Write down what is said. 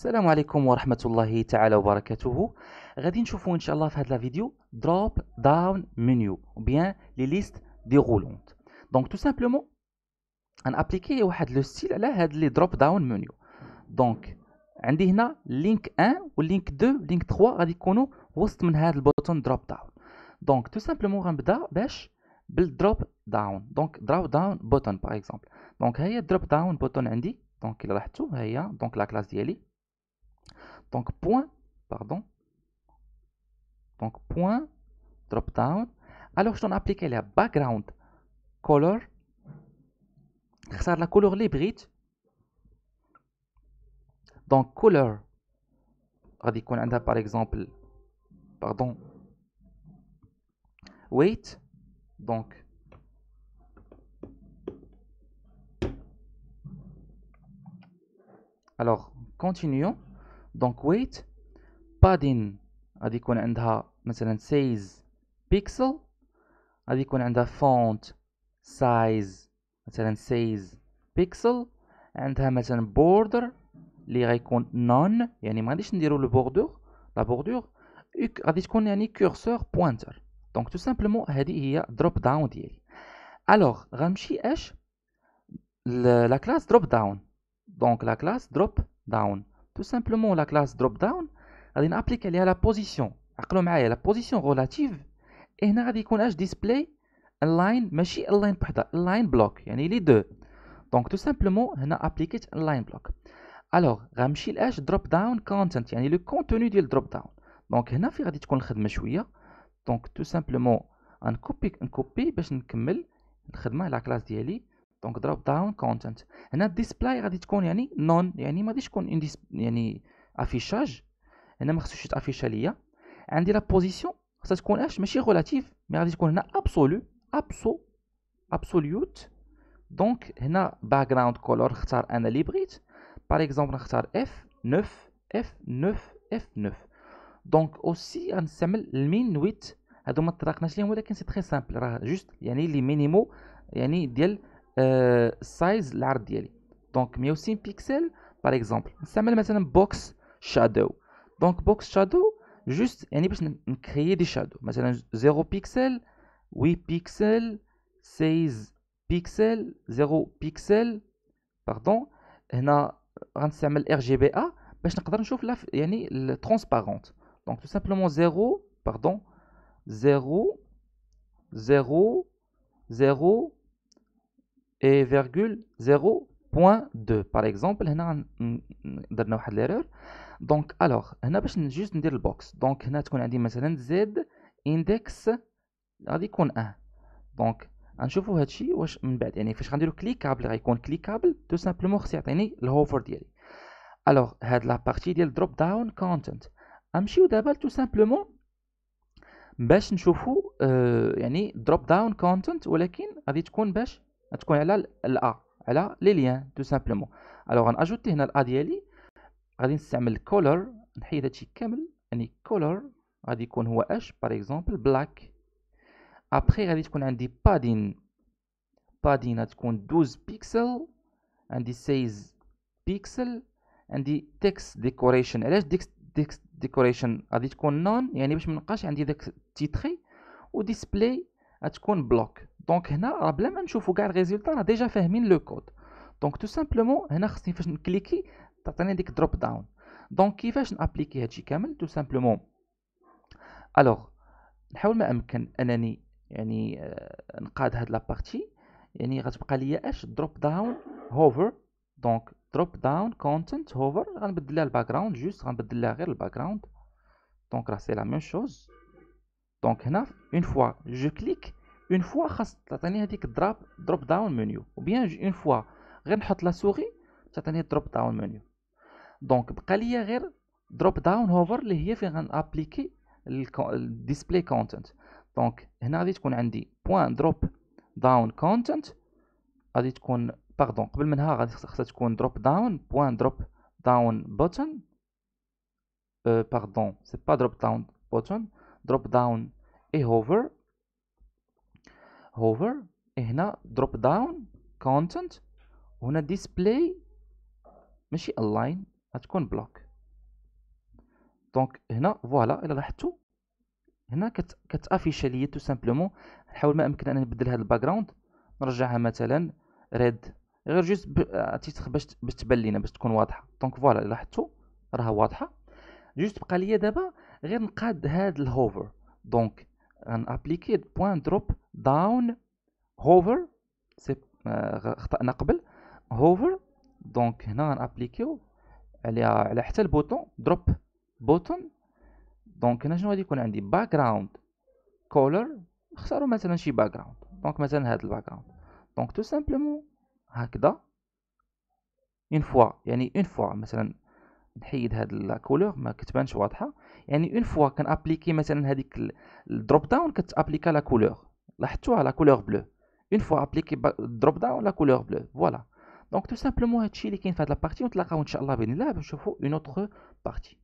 السلام عليكم ورحمة الله تعالى وبركاته غادي نشوفوا ان شاء الله في هذا الفيديو drop down menu بيان لي ليست listes دونك تو سامبلومون simplement ان ابليكي واحد لو ستيل على هاد لي دروب داون منيو دونك عندي هنا لينك 1 دو 2 لينك 3 غادي يكونوا وسط من هاد البوتون دروب داون دونك تو سامبلومون غنبدا باش بالدروب داون دونك دروب داون بوتون باغ اكزومبل دونك هيا هي دروب داون بوتون عندي دونك الا لاحظتوا ها هي دونك لا كلاس ديالي Donc point, pardon. Donc point, drop down. Alors je vais appliquer la background color. la couleur libre. Donc color. On a par exemple, pardon, weight. Donc alors continuons. دونك ويت بادين غادي يكون عندها مثلا سايز بيكسل غادي يكون عندها فونت سايز مثلا سايز بيكسل عندها مثلا بوردر اللي غيكون نون يعني ما غاديش نديرو لو بوردور لا بوردور غادي تكون يعني كورسور بوينتر دونك تو سامبلومون هذه هي دروب داون ديالي الوغ غنمشي اش لا كلاس دروب داون دونك لا كلاس دروب داون تو سامبلومون لا كلاس دروب داون غادي نابليكي عليها لا بوزيسيون عقلوا معايا لا بوزيسيون غولاتيف هنا غادي يكون اش ديسبلاي اللاين ماشي اللاين بحدا اللاين بلوك يعني لي دو دونك تو سامبلومون هنا ابليكيت اللاين بلوك الوغ غنمشي لاش دروب داون كونتنت يعني لو كونتوني ديال دروب داون دونك هنا فين غادي تكون الخدمه شويه دونك تو سامبلومون غنكوبي نكوبي باش نكمل الخدمه على كلاس ديالي دونك دروب داون كونتنت هنا ديسبلاي غادي تكون يعني نون يعني ما غاديش تكون يعني افيشاج هنا ما خصوش يتافيشا ليا عندي لا بوزيسيون خصها تكون اش ماشي غولاتيف مي غادي تكون هنا ابسولو ابسو ابسوليوت دونك هنا باك جراوند كولور نختار انا اللي بغيت باغ اكزومبل نختار اف 9 اف 9 اف 9 دونك اوسي غنستعمل المين ويت هادو ما طرقناش ليهم ولكن سي تري سامبل راه جوست يعني لي مينيمو يعني ديال Euh, size l'art donc, mais aussi pixel par exemple. Nous avons box shadow donc, box shadow, juste créer des shadows. 0 pixels, 8 pixels, 16 pixels, 0 pixels, pardon. Nous RGBA pour nous la transparente donc, tout simplement 0, 0, 0, 0. et virgule 0.2 par exemple هنا درنا واحد ليرور دونك الوغ هنا باش جوست ندير البوكس دونك هنا تكون عندي مثلا زد اندكس غادي يكون اه دونك غنشوفوا هادشي واش من بعد يعني فاش غنديرو كليكابل غيكون كليكابل تو سامبلومون خص يعطيني الهوفر ديالي الوغ هاد لابارتي ديال دروب داون كونتنت غنمشيو دابا تو سامبلومون باش نشوفوا آه يعني دروب داون كونتنت ولكن غادي تكون باش تكون على الا آه، على لي ليان تو سامبلومون الوغ غناجوتي هنا الا ديالي غادي نستعمل كولور نحيد هادشي كامل يعني كولور غادي يكون هو اش باغ اكزومبل بلاك ابخي غادي تكون عندي بادين بادين غتكون دوز بيكسل عندي سايز بيكسل عندي تكس ديكوريشن علاش ديكس ديكوريشن غادي تكون نون يعني باش منبقاش عندي داك تيتري وديسبلاي تكون بلوك دونك هنا راه بلا ما نشوفوا كاع الريزلتا راه ديجا فاهمين لو كود دونك تو سامبلومون هنا خصني فاش نكليكي تعطيني ديك دروب داون دونك كيفاش نابليكي هادشي كامل تو سامبلومون الوغ نحاول ما امكن انني يعني آه، نقاد هاد لابارتي يعني غتبقى ليا اش دروب داون هوفر دونك دروب داون كونتنت هوفر غنبدل لها الباك جراوند جوست غنبدل لها غير الباك جراوند دونك راه سي لا ميم شوز دونك هنا اون فوا جو كليك اون فوا خاص تعطيني هذيك دروب دروب داون منيو وبيان اون فوا غير نحط لا سوغي تعطيني دروب داون منيو دونك بقى ليا غير دروب داون هوفر اللي هي فين غنابليكي الديسبلاي كونتنت دونك هنا غادي تكون عندي بوان دروب داون كونتنت غادي تكون باردون قبل منها غادي خصها تكون دروب داون بوان دروب داون بوتن باردون سي با دروب داون بوتن دروب داون اي هوفر هوفر هنا دروب داون كونتنت وهنا ديسبلاي ماشي الاين غتكون بلوك دونك هنا فوالا الى لاحظتوا هنا كت كتافيشا ليا تو سامبلومون نحاول ما امكن انني نبدل هذا الباكراوند نرجعها مثلا ريد غير جوست عطيتك باش باش تبان لينا باش تكون واضحه دونك فوالا لاحظتوا راها واضحه جوست بقى ليا دابا غير نقاد هاد الهوفر دونك غنابليكي بوان دروب داون هوفر سي آه، خطأنا قبل هوفر دونك هنا غنابليكيو عليها على حتى البوطون دروب بوتون دونك هنا شنو غادي يكون عندي باك جراوند كولر اختاروا مثلا شي باك جراوند دونك مثلا هذا الباك جراوند دونك تو سامبلومون هكذا اون فوا يعني اون فوا مثلا نحيد هاد لا كولور ما كتبانش واضحه يعني اون فوا ابليكي مثلا هذيك الدروب داون كتابليكا لا كولور لاحظتوها لا كولور بلو اون فوا ابليكي الدروب داون لا كولور بلو فوالا دونك تو سامبلومون هادشي اللي كاين في هاد لابارتي ونتلاقاو ان شاء الله باذن الله باش نشوفو اون اوتر بارتي